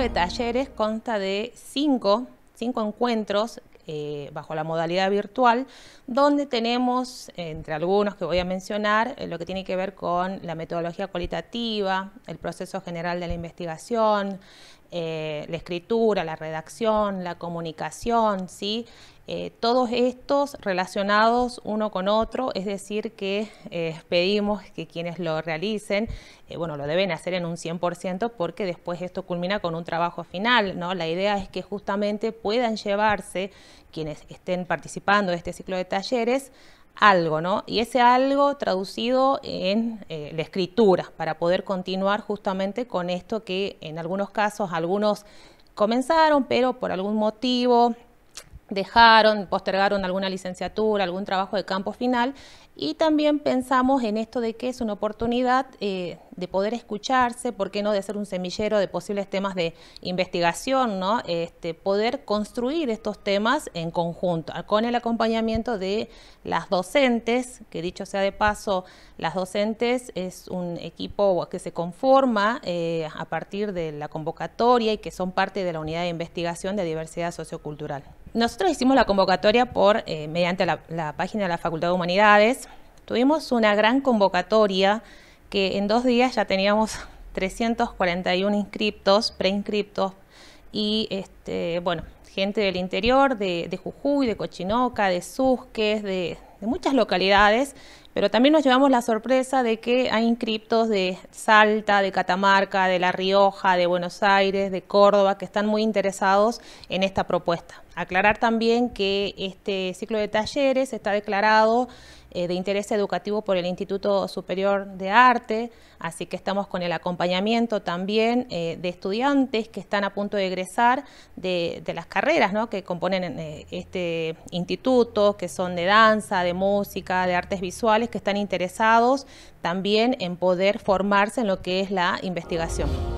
de talleres consta de cinco, encuentros eh, bajo la modalidad virtual, donde tenemos, entre algunos que voy a mencionar, eh, lo que tiene que ver con la metodología cualitativa, el proceso general de la investigación, eh, la escritura, la redacción, la comunicación, ¿sí? Eh, todos estos relacionados uno con otro, es decir, que eh, pedimos que quienes lo realicen, eh, bueno, lo deben hacer en un 100% porque después esto culmina con un trabajo final, ¿no? La idea es que justamente puedan llevarse quienes estén participando de este ciclo de talleres algo, ¿no? Y ese algo traducido en la escritura para poder continuar justamente con esto que en algunos casos algunos comenzaron, pero por algún motivo dejaron, postergaron alguna licenciatura, algún trabajo de campo final y también pensamos en esto de que es una oportunidad eh, de poder escucharse, ¿por qué no? De hacer un semillero de posibles temas de investigación, ¿no? Este, poder construir estos temas en conjunto, con el acompañamiento de las docentes, que dicho sea de paso, las docentes es un equipo que se conforma eh, a partir de la convocatoria y que son parte de la unidad de investigación de diversidad sociocultural nosotros hicimos la convocatoria por eh, mediante la, página de la Facultad de Humanidades. Tuvimos una gran convocatoria que en dos días ya teníamos 341 inscriptos, preinscriptos, y este, bueno, gente del interior, de, Jujuy, de Cochinoca, de Susques, de muchas localidades. Pero también nos llevamos la sorpresa de que hay inscriptos de Salta, de Catamarca, de La Rioja, de Buenos Aires, de Córdoba, que están muy interesados en esta propuesta. Aclarar también que este ciclo de talleres está declarado eh, de interés educativo por el Instituto Superior de Arte, así que estamos con el acompañamiento también eh, de estudiantes que están a punto de egresar de, las carreras que componen eh, este instituto, que son de danza, de música, de artes visuales que están interesados también en poder formarse en lo que es la investigación.